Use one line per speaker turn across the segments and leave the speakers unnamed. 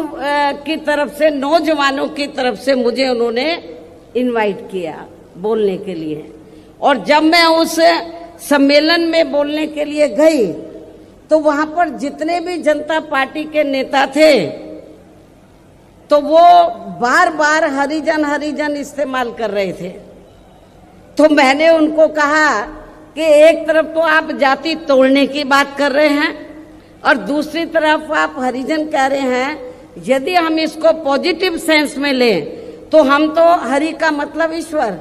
Youth की तरफ से नौजवानों की तरफ से मुझे उन्होंने इनवाइट किया बोलने के लिए और जब मैं उस सम्मेलन में बोलने के लिए गई तो वहां पर जितने भी जनता पार्टी के नेता थे तो वो बार बार हरिजन हरिजन इस्तेमाल कर रहे थे तो मैंने उनको कहा कि एक तरफ तो आप जाति तोड़ने की बात कर रहे हैं और दूसरी तरफ आप हरिजन कह रहे हैं यदि हम इसको पॉजिटिव सेंस में लें तो हम तो हरि का मतलब ईश्वर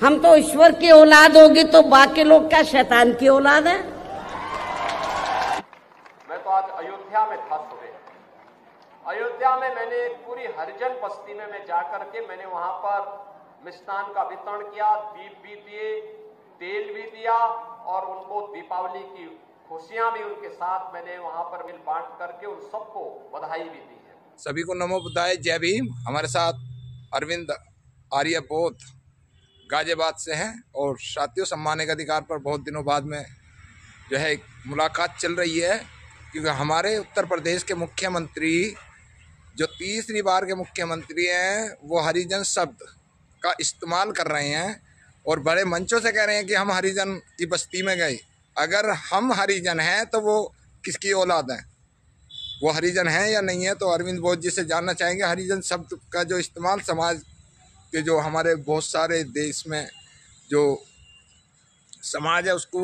हम तो ईश्वर की औलाद होगी तो बाकी लोग क्या शैतान की औलाद है मैं तो आज अयोध्या में था सुबह अयोध्या में मैंने पूरी हरिजन बस्ती में मैं जाकर के मैंने वहां पर मिष्ठान का वितरण किया दीप भी दिए तेल भी दिया और उनको दीपावली की खुशियां भी उनके साथ मैंने वहां पर मिल बांट करके उन सबको बधाई भी दी सभी को नमो बुधाए जय भीम हमारे साथ अरविंद आर्य बोध गाजियाबाद से हैं और साथियों सम्मान के अधिकार पर बहुत दिनों बाद में जो है मुलाकात चल रही है क्योंकि हमारे उत्तर प्रदेश के मुख्यमंत्री जो तीसरी बार के मुख्यमंत्री हैं वो हरिजन शब्द का इस्तेमाल कर रहे हैं और बड़े मंचों से कह रहे हैं कि हम हरिजन की बस्ती में गए अगर हम हरिजन हैं तो वो किसकी औलाद हैं वो हरिजन हैं या नहीं है तो अरविंद बोध जी से जानना चाहेंगे हरिजन शब्द का जो इस्तेमाल समाज के जो हमारे बहुत सारे देश में जो समाज है उसको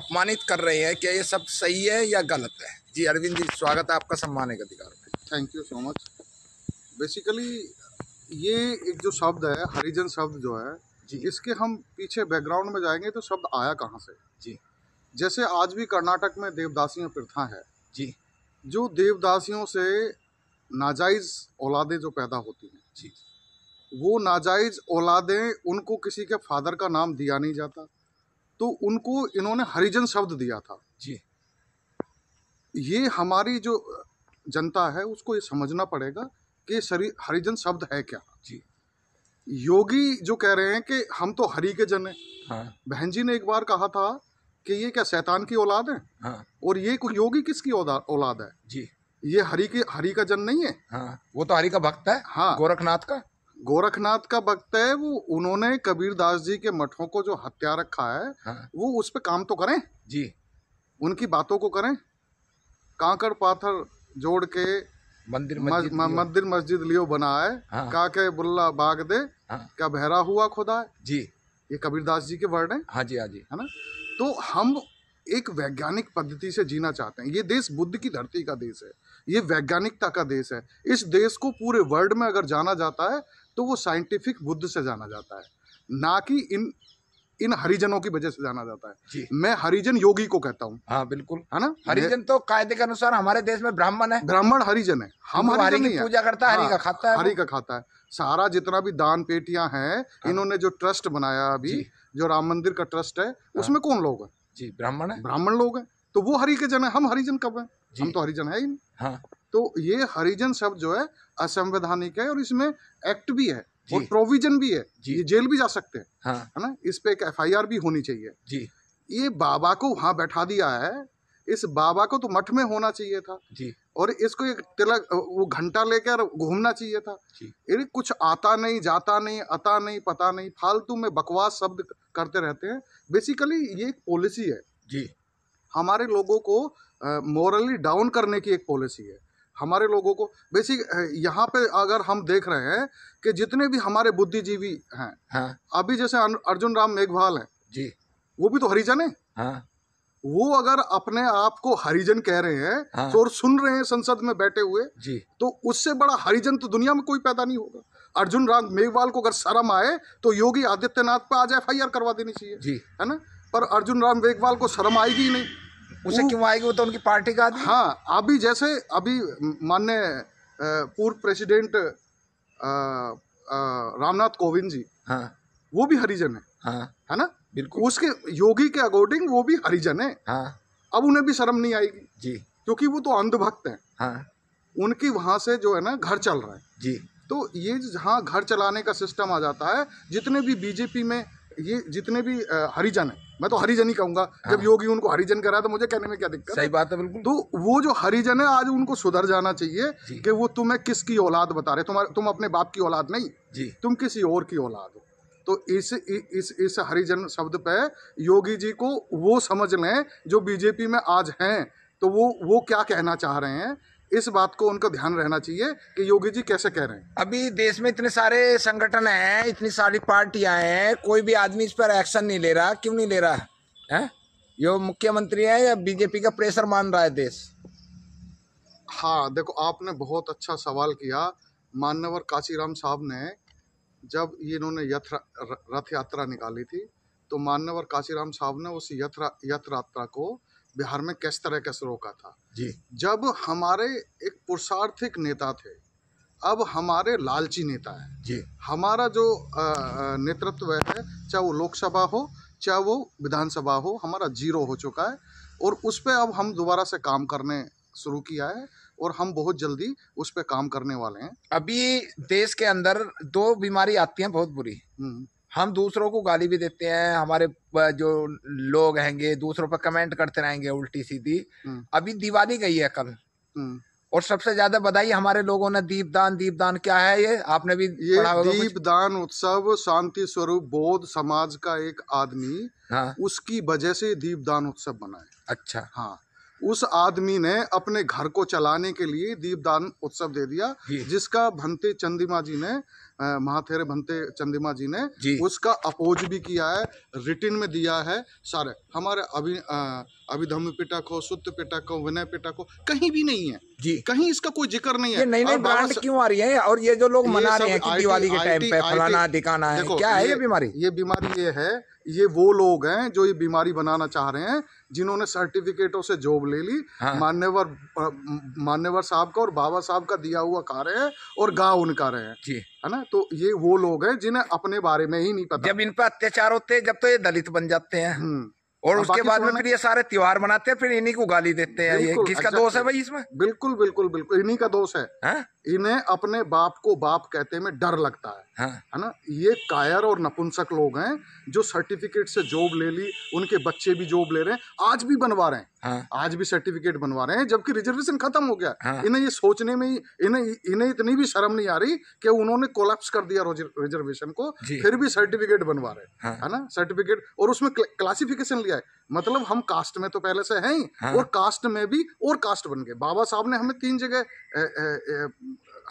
अपमानित कर रहे हैं
क्या ये सब सही है या गलत है जी अरविंद जी स्वागत है आपका सम्मान एक अधिकार thank you so much basically ये एक जो शब्द है हरिजन शब्द जो है जी इसके हम पीछे बैकग्राउंड में जाएंगे तो शब्द आया कहाँ से जी जैसे आज भी कर्नाटक में देवदासियों प्रथा है जी जो देवदासियों से नाजायज़ औलादें जो पैदा होती हैं जी वो नाजायज़ औलादें उनको किसी के फादर का नाम दिया नहीं जाता तो उनको इन्होंने हरिजन शब्द दिया था जी ये हमारी जो जनता है उसको ये समझना पड़ेगा कि हरिजन शब्द है क्या जी योगी जो कह रहे हैं कि हम तो हरि के जन हैं हाँ। बहन जी ने एक बार कहा था कि ये क्या शैतान की औलाद है हाँ। और ये योगी किसकी औलाद है जी ये हरि की हरि का जन नहीं है हाँ। वो तो हरि का भक्त है हाँ गोरखनाथ का गोरखनाथ का भक्त है वो उन्होंने कबीर दास जी के मठों को जो हत्या रखा है हाँ। वो उस पर काम तो करें जी उनकी बातों को करें कांकड़ पाथर जोड़ के मंदिर मंदिर मस्जिद लियो बनाए हाँ। का के बुल्ला बाग दे हाँ। क्या बहरा हुआ खुदा जी ये कबीरदास जी के वर्ड है हाँ जी हाँ जी है ना तो हम एक वैज्ञानिक पद्धति से जीना चाहते हैं ये देश बुद्ध की धरती का देश है ये वैज्ञानिकता का देश है इस देश को पूरे वर्ल्ड में अगर जाना जाता है तो वो साइंटिफिक बुद्ध से जाना जाता है ना कि इन इन हरिजनों की वजह से जाना जाता है मैं हरिजन योगी को कहता हूँ हाँ बिल्कुल है ना हरिजन तो कायदे के अनुसार हमारे देश में ब्राह्मण है ब्राह्मण हरिजन है हम हरिजन की पूजा करता है हरि का हाँ, खाता है हरि का खाता है सारा जितना भी दान पेटियां हैं हाँ। इन्होंने जो ट्रस्ट बनाया अभी जो राम मंदिर का ट्रस्ट है हाँ। उसमें कौन लोग है जी ब्राह्मण है ब्राह्मण लोग हैं तो वो हरि के जन है हम हरिजन कब है हम तो हरिजन है ही नहीं हाँ। तो ये हरिजन शब्द जो है असंवैधानिक है और इसमें एक्ट भी है और प्रोविजन भी है ये जेल भी जा सकते हैं हाँ। है ना इस पे एक एफआईआर भी होनी चाहिए जी ये बाबा को वहां बैठा दिया है इस बाबा को तो मठ में होना चाहिए था जी और इसको एक तिलक वो घंटा लेकर घूमना चाहिए था जी कुछ आता नहीं जाता नहीं आता नहीं पता नहीं फालतू में बकवास शब्द करते रहते हैं बेसिकली ये एक पॉलिसी है जी हमारे लोगों को मॉरली uh, डाउन करने की एक पॉलिसी है हमारे लोगों को बेसिक यहाँ पे अगर हम देख रहे हैं कि जितने भी हमारे बुद्धिजीवी हैं हाँ? अभी जैसे अर्जुन राम मेघवाल हैं जी वो भी तो हरिजन है हाँ? वो अगर अपने आप को हरिजन कह रहे हैं हाँ। तो और सुन रहे हैं संसद में बैठे हुए जी तो उससे बड़ा हरिजन तो दुनिया में कोई पैदा नहीं होगा अर्जुन राम मेघवाल को अगर शर्म आए तो योगी आदित्यनाथ पर आज एफ करवा देनी चाहिए जी है ना पर अर्जुन राम मेघवाल को शर्म आएगी ही नहीं उसे क्यों आएगी वो तो उनकी पार्टी का आदमी हाँ अभी जैसे अभी मान्य पूर्व प्रेसिडेंट रामनाथ कोविंद जी हाँ वो भी हरिजन है हाँ है ना बिल्कुल उसके योगी के अकॉर्डिंग वो भी हरिजन है हाँ अब उन्हें भी शर्म नहीं आएगी जी क्योंकि वो तो अंधभक्त है हाँ उनकी वहां से जो है ना घर चल रहा है जी तो ये जहाँ घर चलाने का सिस्टम आ जाता है जितने भी बीजेपी में ये जितने भी हरिजन है मैं तो हरिजन ही कहूंगा हाँ। जब योगी उनको हरिजन करा तो मुझे कहने में क्या दिक्कत सही बात है बिल्कुल तो वो जो हरिजन है आज उनको सुधर जाना चाहिए कि वो तुम्हें किसकी औलाद बता रहे तुम्हारे तुम अपने बाप की औलाद नहीं जी तुम किसी और की औलाद हो तो इस इस इस हरिजन शब्द पे योगी जी को वो समझ लें जो बीजेपी में आज हैं तो वो वो क्या कहना चाह रहे हैं इस बात को उनका ध्यान रहना चाहिए कि योगी जी कैसे कह रहे हैं अभी देश में इतने सारे संगठन हैं इतनी सारी पार्टियां हैं
कोई भी आदमी इस पर एक्शन नहीं ले रहा क्यों नहीं ले रहा है ये मुख्यमंत्री है या बीजेपी का प्रेशर मान रहा है देश
हाँ देखो आपने बहुत अच्छा सवाल किया मान्यवर काशीराम साहब ने जब इन्होंने रथ यात्रा निकाली थी तो मान्यवर काशीराम साहब ने उस यथ यात्रा को बिहार में किस तरह कैसे रोका था जी जब हमारे एक पुरुषार्थिक नेता थे अब हमारे लालची नेता है जी हमारा जो नेतृत्व है चाहे वो लोकसभा हो चाहे वो विधानसभा हो हमारा जीरो हो चुका है और उस पर अब हम दोबारा से काम करने शुरू किया है और हम बहुत जल्दी उस पर काम करने वाले हैं अभी देश के अंदर दो बीमारी आती हैं बहुत बुरी हम्म। हम
दूसरों को गाली भी देते हैं हमारे जो लोग हैंगे दूसरों पर कमेंट करते रहेंगे उल्टी सीधी हम्म। अभी दिवाली गई है कल हम्म। और सबसे ज्यादा बधाई हमारे लोगों ने दीपदान दीपदान क्या है ये आपने भी ये
दीपदान उत्सव शांति स्वरूप बोध समाज का एक आदमी हाँ। उसकी वजह से दीपदान उत्सव बना है अच्छा हाँ उस आदमी ने अपने घर को चलाने के लिए दीपदान उत्सव दे दिया जिसका भंते चंदिमा जी ने महाथेरे भंते चंदिमा जी ने जी। उसका अपोज भी किया है रिटिन में दिया है सारे हमारे अभी अभिधम पिटक हो सुत्त पिटक हो विनय पिटक हो कहीं भी नहीं है जी कहीं इसका कोई जिक्र नहीं है ये नई नई ब्रांड क्यों आ रही है और ये जो लोग मना रहे हैं कि दिवाली के टाइम पे फलाना ठिकाना है क्या है ये बीमारी ये बीमारी ये है ये वो लोग हैं जो ये बीमारी बनाना चाह रहे हैं जिन्होंने सर्टिफिकेटों से जॉब ले ली हाँ। मान्यवर मान्यवर साहब का और बाबा साहब का दिया हुआ खा रहे हैं और गा उनका रहे हैं जी है ना तो ये वो लोग हैं जिन्हें अपने बारे में ही नहीं पता जब इन पर अत्याचार होते हैं जब तो ये दलित बन जाते हैं हम्म। और उसके बाद में फिर ये सारे त्योहार मनाते हैं फिर इन्हीं को गाली देते हैं ये किसका दोष है भाई इसमें बिल्कुल बिल्कुल बिल्कुल इन्हीं का दोष है हाँ? इन्हें अपने बाप को बाप कहते में डर लगता है हाँ। है ना ये कायर और नपुंसक लोग हैं जो सर्टिफिकेट से जॉब ले ली उनके बच्चे भी जॉब ले रहे हैं आज भी बनवा रहे हैं हाँ। आज भी सर्टिफिकेट बनवा रहे हैं जबकि रिजर्वेशन खत्म हो गया हाँ। इन्हें ये सोचने में इन्हें इन्हें इतनी भी शर्म नहीं आ रही कि उन्होंने कोलैप्स कर दिया रिजर्वेशन को फिर भी सर्टिफिकेट बनवा रहे हैं हाँ। है ना सर्टिफिकेट और उसमें क्लासिफिकेशन लिया है मतलब हम कास्ट में तो पहले से हैं ही हाँ। और कास्ट में भी और कास्ट बन गए बाबा साहब ने हमें तीन जगह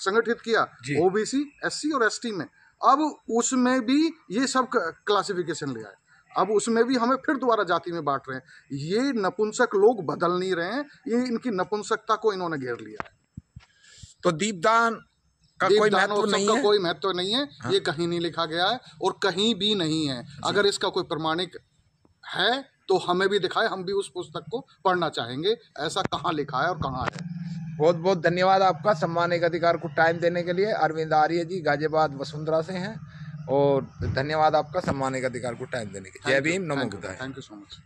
संगठित किया ओबीसी एससी और एसटी में अब उसमें भी ये सब क्लासिफिकेशन ले आए अब उसमें भी हमें फिर दोबारा जाति में बांट रहे हैं ये नपुंसक लोग बदल नहीं रहे हैं ये इनकी नपुंसकता को इन्होंने घेर लिया है तो दीपदान का दीप कोई महत्व नहीं है कोई महत्व नहीं है हाँ? ये कहीं नहीं लिखा गया है और कहीं भी नहीं है अगर इसका कोई प्रमाणिक है तो हमें भी दिखाए हम भी उस पुस्तक को पढ़ना चाहेंगे ऐसा कहाँ लिखा है और कहाँ है बहुत बहुत धन्यवाद आपका सम्मान एक अधिकार को
टाइम देने के लिए अरविंद आर्य जी गाजियाबाद वसुंधरा से हैं और धन्यवाद आपका सम्मान एक अधिकार को टाइम देने के
लिए जय भीम नमो थैंक यू सो मच